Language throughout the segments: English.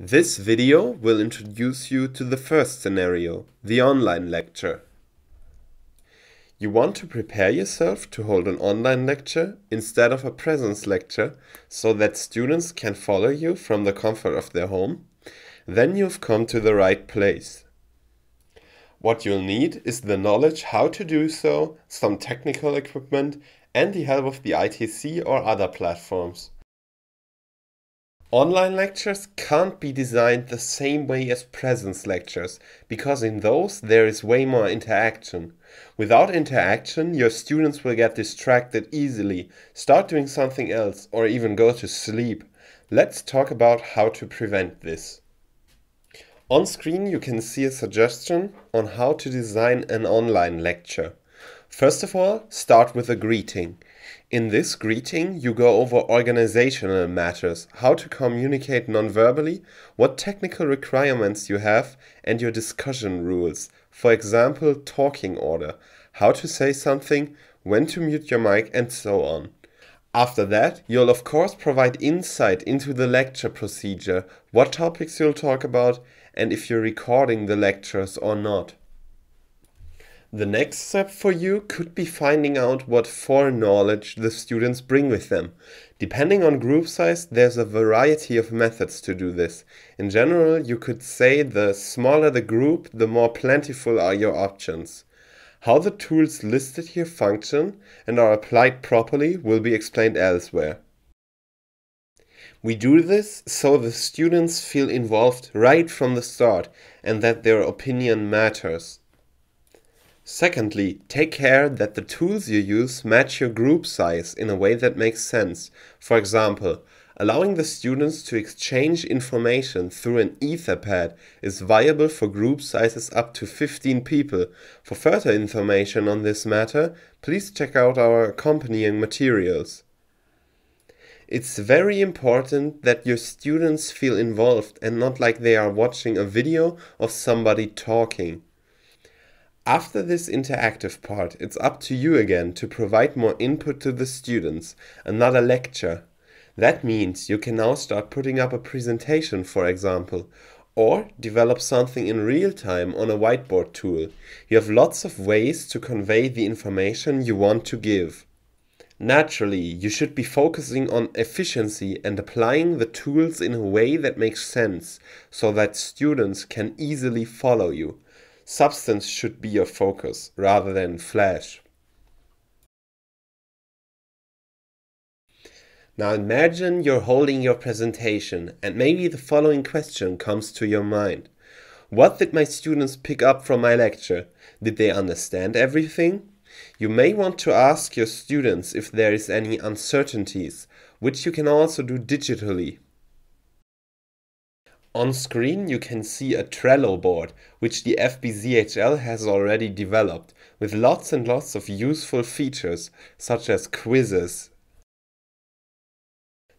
This video will introduce you to the first scenario, the online lecture. You want to prepare yourself to hold an online lecture instead of a presence lecture so that students can follow you from the comfort of their home? Then you've come to the right place. What you'll need is the knowledge how to do so, some technical equipment, and the help of the ITC or other platforms. Online lectures can't be designed the same way as presence lectures, because in those there is way more interaction. Without interaction, your students will get distracted easily, start doing something else, or even go to sleep. Let's talk about how to prevent this. On screen you can see a suggestion on how to design an online lecture. First of all, start with a greeting. In this greeting, you go over organizational matters, how to communicate non-verbally, what technical requirements you have, and your discussion rules. For example, talking order, how to say something, when to mute your mic, and so on. After that, you'll of course provide insight into the lecture procedure, what topics you'll talk about, and if you're recording the lectures or not. The next step for you could be finding out what foreknowledge the students bring with them. Depending on group size, there's a variety of methods to do this. In general, you could say the smaller the group, the more plentiful are your options. How the tools listed here function and are applied properly will be explained elsewhere. We do this so the students feel involved right from the start and that their opinion matters. Secondly, take care that the tools you use match your group size in a way that makes sense. For example, allowing the students to exchange information through an Etherpad is viable for group sizes up to 15 people. For further information on this matter, please check out our accompanying materials. It's very important that your students feel involved and not like they are watching a video of somebody talking. After this interactive part, it's up to you again to provide more input to the students, another lecture. That means you can now start putting up a presentation, for example, or develop something in real time on a whiteboard tool. You have lots of ways to convey the information you want to give. Naturally, you should be focusing on efficiency and applying the tools in a way that makes sense so that students can easily follow you substance should be your focus rather than flash. Now imagine you're holding your presentation and maybe the following question comes to your mind. What did my students pick up from my lecture? Did they understand everything? You may want to ask your students if there is any uncertainties, which you can also do digitally. On screen you can see a Trello board, which the FBZHL has already developed, with lots and lots of useful features, such as quizzes.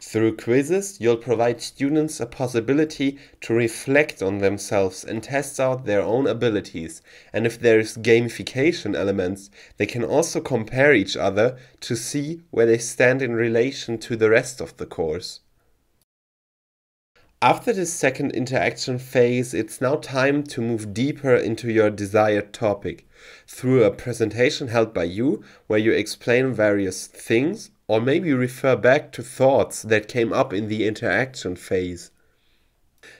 Through quizzes, you'll provide students a possibility to reflect on themselves and test out their own abilities. And if there's gamification elements, they can also compare each other to see where they stand in relation to the rest of the course. After this second interaction phase, it's now time to move deeper into your desired topic through a presentation held by you where you explain various things or maybe refer back to thoughts that came up in the interaction phase.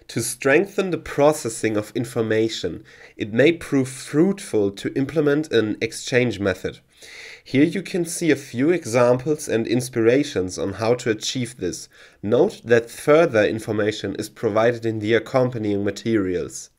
To strengthen the processing of information, it may prove fruitful to implement an exchange method. Here you can see a few examples and inspirations on how to achieve this. Note that further information is provided in the accompanying materials.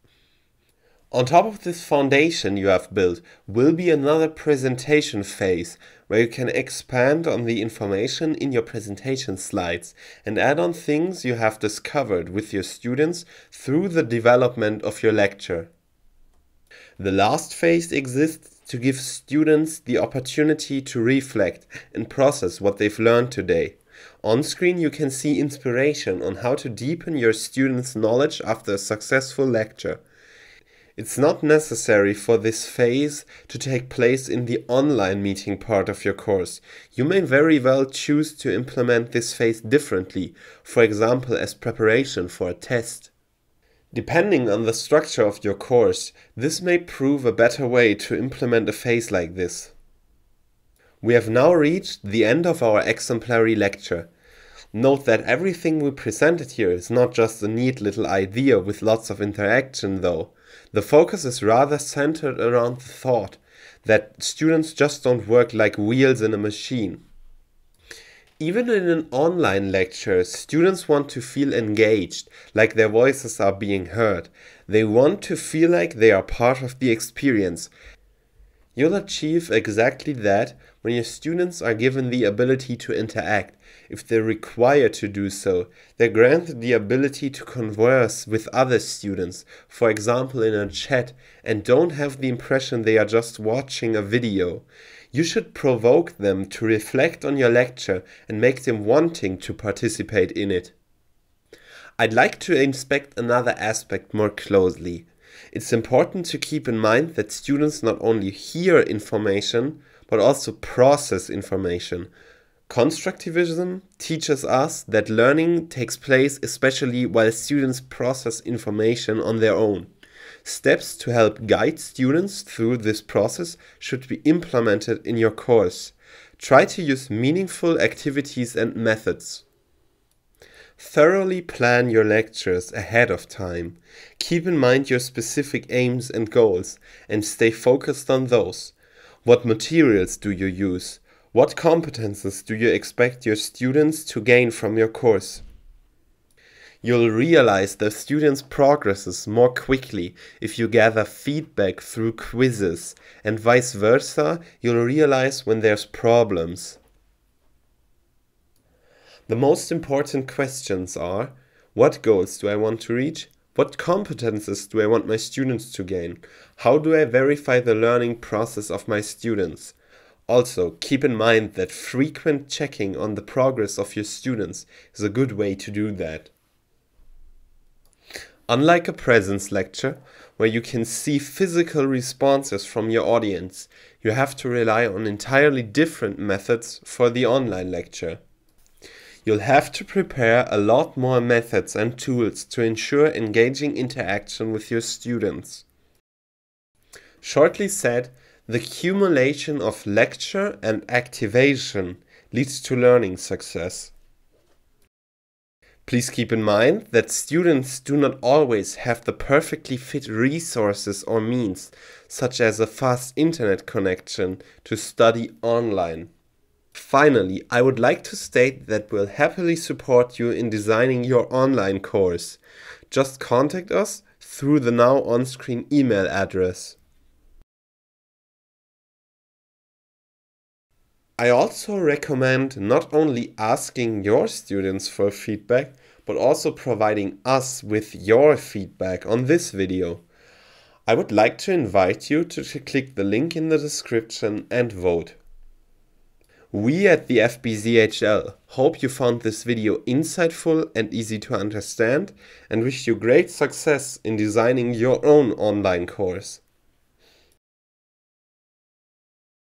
On top of this foundation you have built will be another presentation phase where you can expand on the information in your presentation slides and add on things you have discovered with your students through the development of your lecture. The last phase exists to give students the opportunity to reflect and process what they've learned today. On screen you can see inspiration on how to deepen your students' knowledge after a successful lecture. It's not necessary for this phase to take place in the online meeting part of your course. You may very well choose to implement this phase differently, for example as preparation for a test. Depending on the structure of your course, this may prove a better way to implement a phase like this. We have now reached the end of our exemplary lecture. Note that everything we presented here is not just a neat little idea with lots of interaction though. The focus is rather centered around the thought that students just don't work like wheels in a machine. Even in an online lecture, students want to feel engaged, like their voices are being heard. They want to feel like they are part of the experience, You'll achieve exactly that when your students are given the ability to interact, if they're required to do so. They're granted the ability to converse with other students, for example in a chat, and don't have the impression they are just watching a video. You should provoke them to reflect on your lecture and make them wanting to participate in it. I'd like to inspect another aspect more closely it's important to keep in mind that students not only hear information, but also process information. Constructivism teaches us that learning takes place especially while students process information on their own. Steps to help guide students through this process should be implemented in your course. Try to use meaningful activities and methods. Thoroughly plan your lectures ahead of time. Keep in mind your specific aims and goals and stay focused on those. What materials do you use? What competences do you expect your students to gain from your course? You'll realize the students' progresses more quickly if you gather feedback through quizzes, and vice versa, you'll realize when there's problems. The most important questions are what goals do I want to reach? What competences do I want my students to gain? How do I verify the learning process of my students? Also, keep in mind that frequent checking on the progress of your students is a good way to do that. Unlike a presence lecture, where you can see physical responses from your audience, you have to rely on entirely different methods for the online lecture. You'll have to prepare a lot more methods and tools to ensure engaging interaction with your students. Shortly said, the cumulation of lecture and activation leads to learning success. Please keep in mind that students do not always have the perfectly fit resources or means, such as a fast internet connection, to study online. Finally, I would like to state that we'll happily support you in designing your online course. Just contact us through the now on-screen email address. I also recommend not only asking your students for feedback, but also providing us with your feedback on this video. I would like to invite you to click the link in the description and vote. We at the FBZHL hope you found this video insightful and easy to understand and wish you great success in designing your own online course.